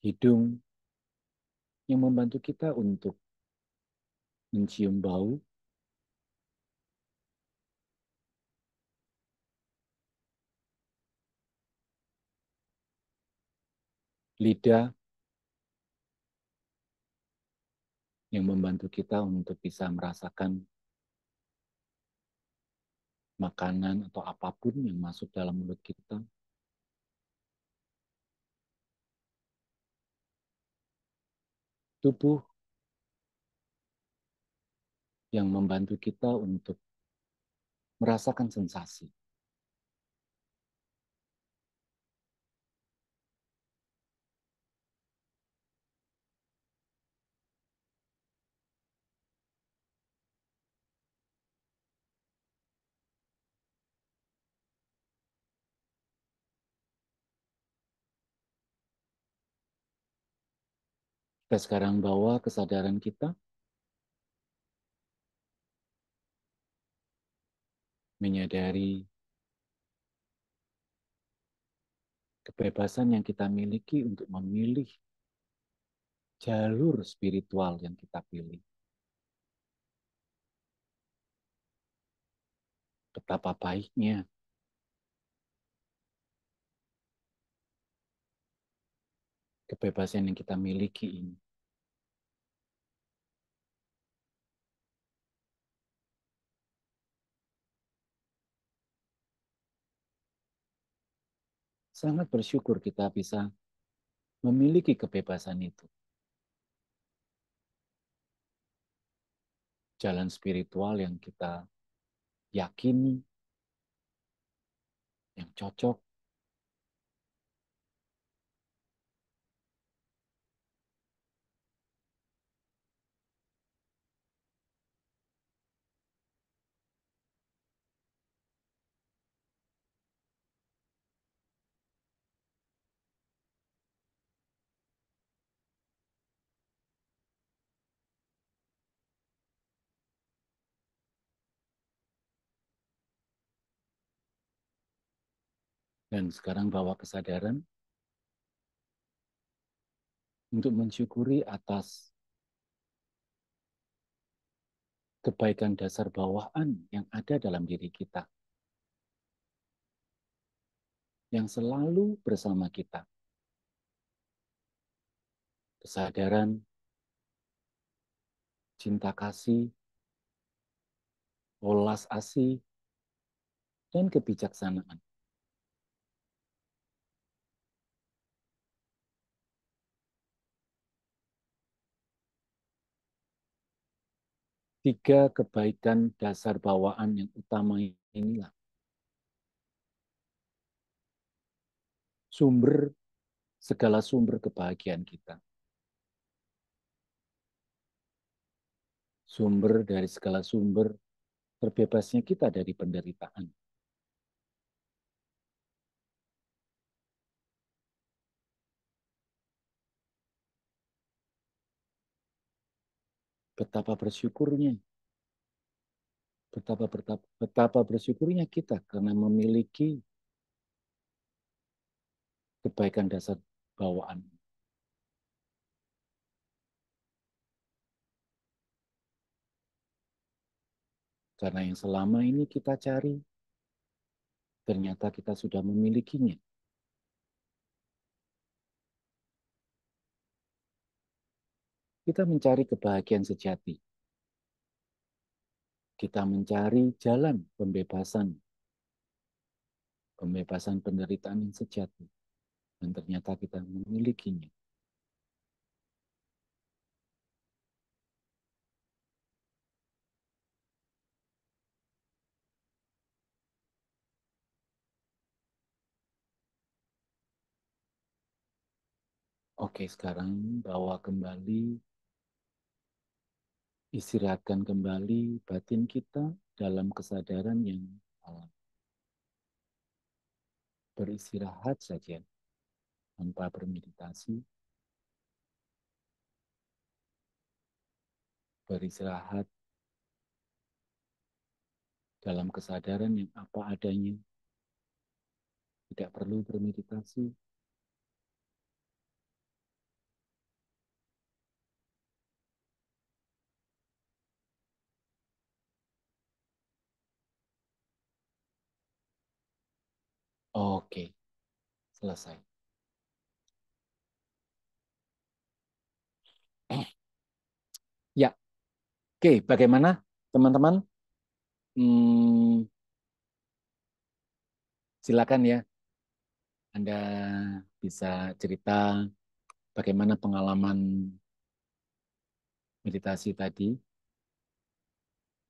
Hidung yang membantu kita untuk mencium bau, lidah yang membantu kita untuk bisa merasakan makanan atau apapun yang masuk dalam mulut kita. tubuh yang membantu kita untuk merasakan sensasi. Kita sekarang bawa kesadaran kita menyadari kebebasan yang kita miliki untuk memilih jalur spiritual yang kita pilih. Betapa baiknya kebebasan yang kita miliki ini. sangat bersyukur kita bisa memiliki kebebasan itu. Jalan spiritual yang kita yakini, yang cocok, Dan sekarang bawa kesadaran untuk mensyukuri atas kebaikan dasar bawaan yang ada dalam diri kita. Yang selalu bersama kita. Kesadaran, cinta kasih, olas asih, dan kebijaksanaan. tiga kebaikan dasar bawaan yang utama inilah sumber segala sumber kebahagiaan kita. Sumber dari segala sumber terbebasnya kita dari penderitaan. betapa bersyukurnya betapa betapa, betapa bersyukurnya kita karena memiliki kebaikan dasar bawaan. Karena yang selama ini kita cari, ternyata kita sudah memilikinya. Kita mencari kebahagiaan sejati. Kita mencari jalan pembebasan. Pembebasan penderitaan yang sejati. Dan ternyata kita memilikinya. Oke, sekarang bawa kembali istirahatkan kembali batin kita dalam kesadaran yang alam. Eh, beristirahat saja tanpa bermeditasi. Beristirahat dalam kesadaran yang apa adanya. Tidak perlu bermeditasi. Oke, selesai. Ya, oke. Bagaimana, teman-teman? Hmm, silakan ya, Anda bisa cerita bagaimana pengalaman meditasi tadi.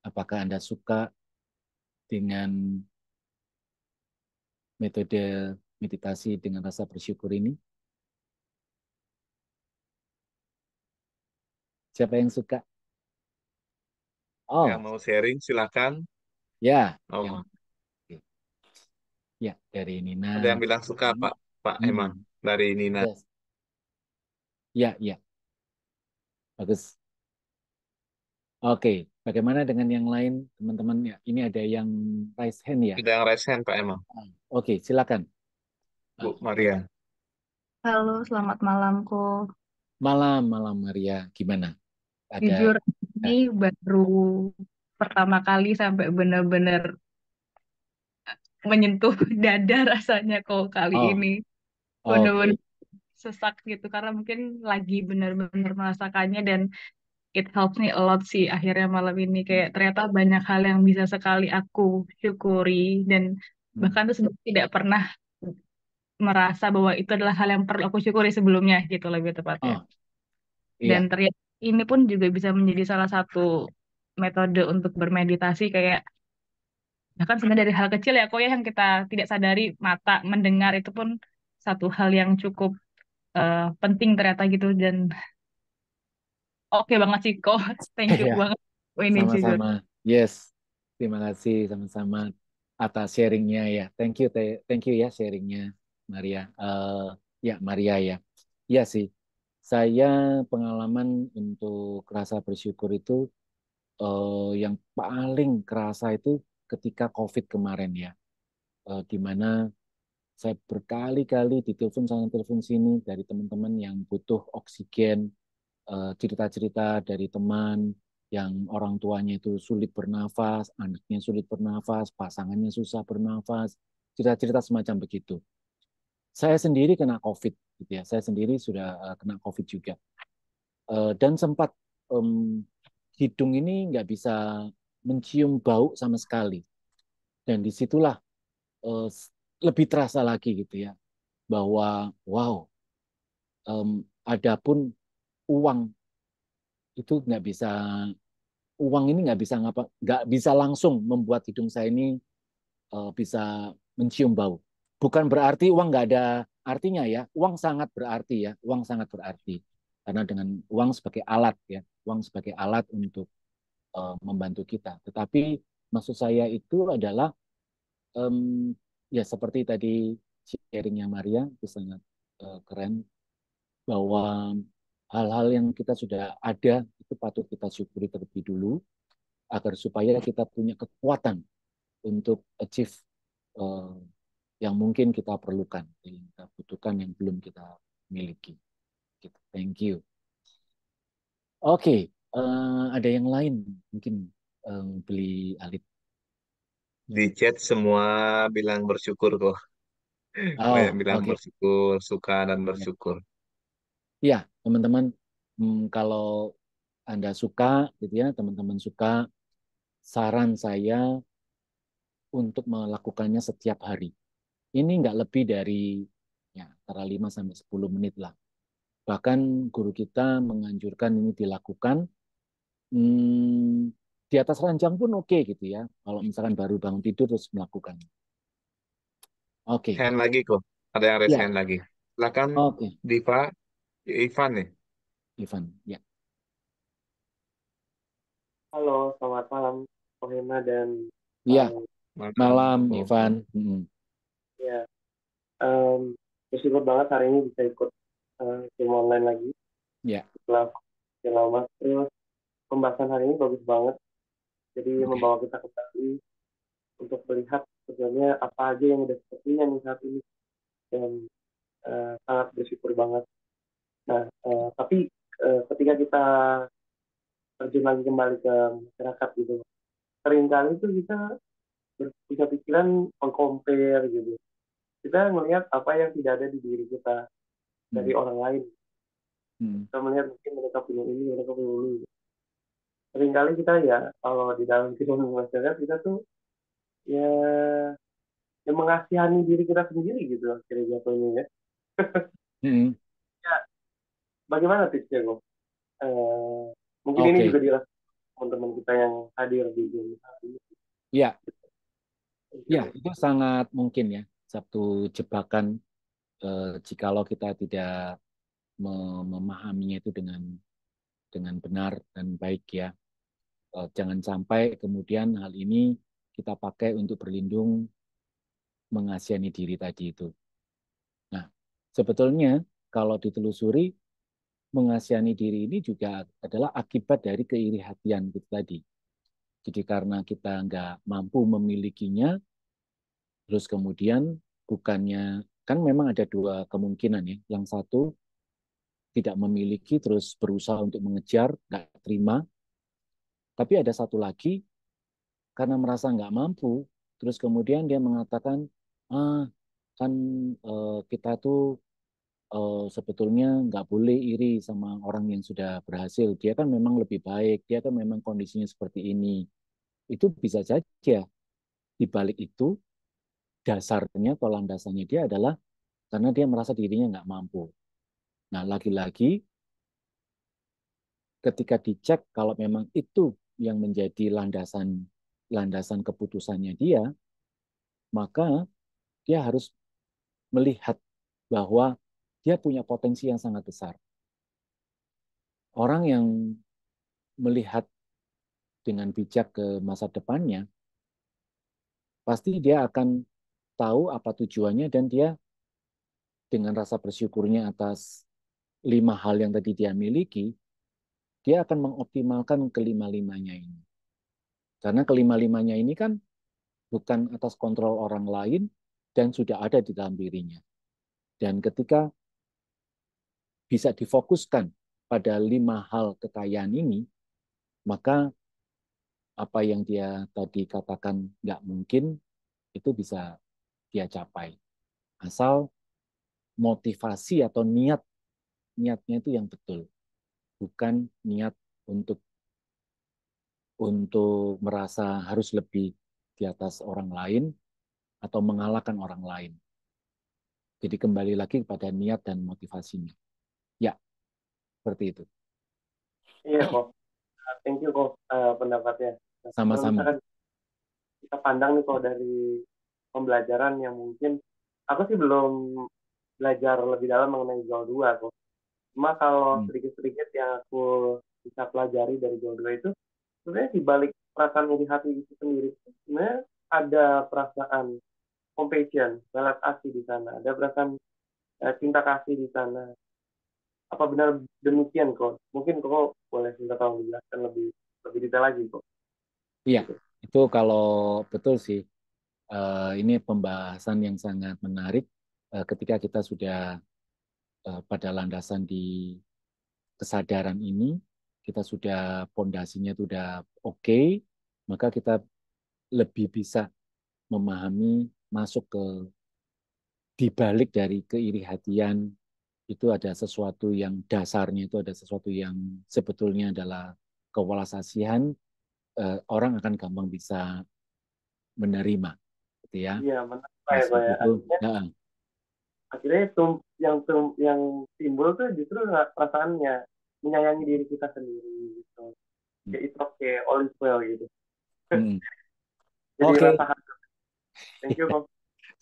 Apakah Anda suka dengan metode meditasi dengan rasa bersyukur ini? Siapa yang suka? Oh. Yang mau sharing silakan. Ya. Oh. Yang... Ya, dari Nina. Ada yang bilang suka, Pak. Pak hmm. Emang dari Nina. Yes. Ya, ya. Bagus. Oke. Bagaimana dengan yang lain, teman-teman? ya Ini ada yang raise hand ya? Ada yang raise hand, Pak Emang. Ah, oke, okay, silakan. Bu Maria. Halo, selamat malam, Ko. Malam, malam Maria. Gimana? Ada... Jujur, ah. ini baru pertama kali sampai benar-benar menyentuh dada rasanya kok kali oh. ini. Benar-benar okay. sesak gitu karena mungkin lagi benar-benar merasakannya dan it helps me a lot sih akhirnya malam ini kayak ternyata banyak hal yang bisa sekali aku syukuri dan hmm. bahkan tuh sebenarnya tidak pernah merasa bahwa itu adalah hal yang perlu aku syukuri sebelumnya gitu lebih tepatnya. Oh, iya. Dan ternyata ini pun juga bisa menjadi salah satu metode untuk bermeditasi kayak bahkan sebenarnya dari hal kecil ya kok ya yang kita tidak sadari mata mendengar itu pun satu hal yang cukup uh, penting ternyata gitu dan oke okay banget sih kok. thank you yeah. banget ini sama-sama yes terima kasih sama-sama atas sharingnya ya thank you thank you ya sharingnya Maria uh, ya Maria ya Iya sih saya pengalaman untuk rasa bersyukur itu uh, yang paling kerasa itu ketika COVID kemarin ya, uh, di saya berkali-kali ditelepon sana telepon sini dari teman-teman yang butuh oksigen, Eh, cerita-cerita dari teman yang orang tuanya itu sulit bernafas, anaknya sulit bernafas, pasangannya susah bernafas, cerita-cerita semacam begitu. Saya sendiri kena COVID, gitu ya. Saya sendiri sudah eh, kena COVID juga, eh, dan sempat um, hidung ini nggak bisa mencium bau sama sekali. Dan disitulah uh, lebih terasa lagi gitu ya, bahwa wow, um, pun uang itu nggak bisa uang ini nggak bisa ngapa nggak bisa langsung membuat hidung saya ini uh, bisa mencium bau bukan berarti uang nggak ada artinya ya uang sangat berarti ya uang sangat berarti karena dengan uang sebagai alat ya uang sebagai alat untuk uh, membantu kita tetapi maksud saya itu adalah um, ya seperti tadi sharingnya Maria itu sangat uh, keren bahwa hal-hal yang kita sudah ada itu patut kita syukuri terlebih dulu agar supaya kita punya kekuatan untuk achieve uh, yang mungkin kita perlukan, yang kita butuhkan, yang belum kita miliki. Gitu. Thank you. Oke, okay. uh, eh, ada yang lain mungkin um, beli alit. Di chat semua bilang bersyukur kok. Oh, bilang okay. bersyukur, suka dan iya. bersyukur ya teman-teman hmm, kalau anda suka gitu ya teman-teman suka saran saya untuk melakukannya setiap hari ini nggak lebih dari ya antara 5 sampai sepuluh menit lah bahkan guru kita menganjurkan ini dilakukan hmm, di atas ranjang pun oke okay, gitu ya. Kalau misalkan baru bangun tidur terus melakukan. Oke. Okay. Hand lagi kok. Ada yang raise ya. hand lagi. Silakan okay. Diva Ivan nih. Ivan, ya. Halo, selamat malam, Kohima dan Iya, malam, malam oh. Ivan. Hmm. Ya, um, bersyukur banget hari ini bisa ikut uh, online lagi. Ya. Setelah lama, terus pembahasan hari ini bagus banget. Jadi okay. membawa kita kembali untuk melihat sebenarnya apa aja yang udah sepertinya nih saat ini. Dan uh, sangat bersyukur banget Nah, eh, tapi eh, ketika kita terjun lagi kembali ke masyarakat gitu, seringkali itu kita punya pikiran mengcompare gitu. Kita melihat apa yang tidak ada di diri kita hmm. dari orang lain. Hmm. Kita melihat mungkin mereka punya ini, mereka punya ini. Gitu. Seringkali kita ya, kalau di dalam kehidupan masyarakat kita tuh ya ya mengasihani diri kita sendiri gitu akhirnya jatuhnya ya. hmm bagaimana tipsnya Gob? Uh, eh, mungkin okay. ini juga dilihat teman-teman kita yang hadir di Zoom ini. Ya. Ya, itu sangat mungkin ya. Satu jebakan eh, jikalau kita tidak memahaminya itu dengan dengan benar dan baik ya. Eh, jangan sampai kemudian hal ini kita pakai untuk berlindung mengasihani diri tadi itu. Nah, sebetulnya kalau ditelusuri mengasihani diri ini juga adalah akibat dari keiri hatian gitu tadi. Jadi karena kita nggak mampu memilikinya, terus kemudian bukannya kan memang ada dua kemungkinan ya. Yang satu tidak memiliki terus berusaha untuk mengejar nggak terima. Tapi ada satu lagi karena merasa nggak mampu, terus kemudian dia mengatakan ah kan eh, kita tuh uh, sebetulnya nggak boleh iri sama orang yang sudah berhasil. Dia kan memang lebih baik, dia kan memang kondisinya seperti ini. Itu bisa saja di balik itu dasarnya atau landasannya dia adalah karena dia merasa dirinya nggak mampu. Nah, lagi-lagi ketika dicek kalau memang itu yang menjadi landasan landasan keputusannya dia, maka dia harus melihat bahwa dia punya potensi yang sangat besar. Orang yang melihat dengan bijak ke masa depannya, pasti dia akan tahu apa tujuannya dan dia dengan rasa bersyukurnya atas lima hal yang tadi dia miliki, dia akan mengoptimalkan kelima-limanya ini. Karena kelima-limanya ini kan bukan atas kontrol orang lain dan sudah ada di dalam dirinya. Dan ketika bisa difokuskan pada lima hal kekayaan ini, maka apa yang dia tadi katakan nggak mungkin itu bisa dia capai asal motivasi atau niat niatnya itu yang betul bukan niat untuk untuk merasa harus lebih di atas orang lain atau mengalahkan orang lain jadi kembali lagi kepada niat dan motivasinya seperti itu. Iya kok. Nah, thank you kok uh, eh, pendapatnya. Nah, Sama-sama. Kan kita pandang nih kalau dari pembelajaran yang mungkin aku sih belum belajar lebih dalam mengenai Jawa dua kok. Cuma kalau hmm. sedikit-sedikit hmm. yang aku bisa pelajari dari Jawa dua itu sebenarnya di balik perasaan di hati itu sendiri sebenarnya ada perasaan compassion, balas kasih di sana, ada perasaan eh, cinta kasih di sana apa benar demikian kok mungkin kok boleh minta tolong dijelaskan lebih lebih detail lagi kok iya itu kalau betul sih eh, ini pembahasan yang sangat menarik eh, ketika kita sudah eh, pada landasan di kesadaran ini kita sudah pondasinya sudah oke okay, maka kita lebih bisa memahami masuk ke dibalik dari keiri hatian itu ada sesuatu yang dasarnya itu ada sesuatu yang sebetulnya adalah kewalasasihan eh, orang akan gampang bisa menerima gitu ya. Iya, benar ya, nah, Pak ya. Akhirnya, ya. akhirnya tum, yang tum, yang timbul tuh justru perasaannya menyayangi diri kita sendiri gitu. Hmm. Ya itu oke all is well gitu. Hmm. Jadi okay. Thank you,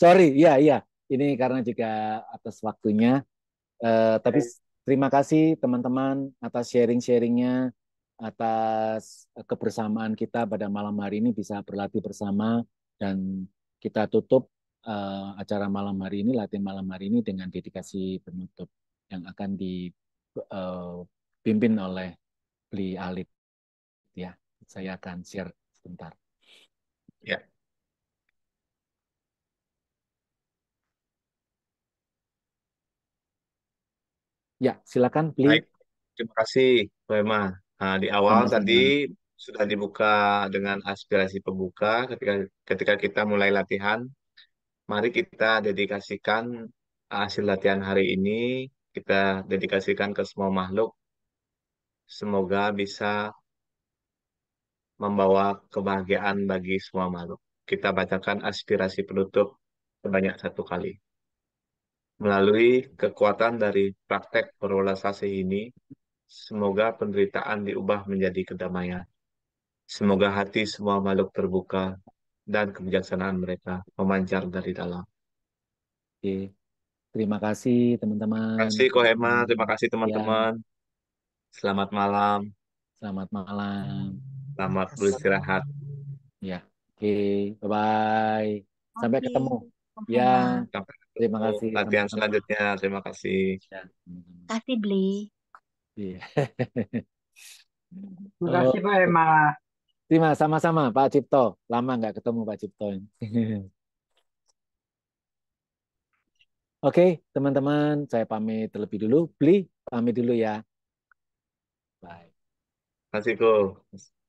Sorry, Ya, Yeah. Ini karena juga atas waktunya Eh, tapi terima kasih teman-teman atas sharing-sharingnya, atas eh, kebersamaan kita pada malam hari ini bisa berlatih bersama dan kita tutup uh, acara malam hari ini, latihan malam hari ini dengan dedikasi penutup yang akan dipimpin oleh Bli Alit. Ya, saya akan share sebentar. Yeah. Ya, silakan please. Baik, terima kasih, Bu Emma. Nah, di awal Sama-sama. tadi sudah dibuka dengan aspirasi pembuka ketika ketika kita mulai latihan. Mari kita dedikasikan hasil latihan hari ini kita dedikasikan ke semua makhluk. Semoga bisa membawa kebahagiaan bagi semua makhluk. Kita bacakan aspirasi penutup sebanyak satu kali. Melalui kekuatan dari praktek perwalasasi ini, semoga penderitaan diubah menjadi kedamaian. Semoga hati semua makhluk terbuka dan kebijaksanaan mereka memancar dari dalam. Oke. Terima kasih teman-teman. Terima kasih Kohema, terima kasih ya. teman-teman. Ya. Selamat malam. Selamat malam. Selamat beristirahat. Ya. Oke, bye-bye. Sampai ketemu. Ya. Sampai Terima kasih latihan selanjutnya. Terima kasih. Ya. Kasih beli. Iya. Terima kasih Pak Emma. Terima sama-sama Pak Cipto. Lama nggak ketemu Pak Cipto. Oke, teman-teman, saya pamit terlebih dulu. Beli, pamit dulu ya. Bye. Terima kasih, Go.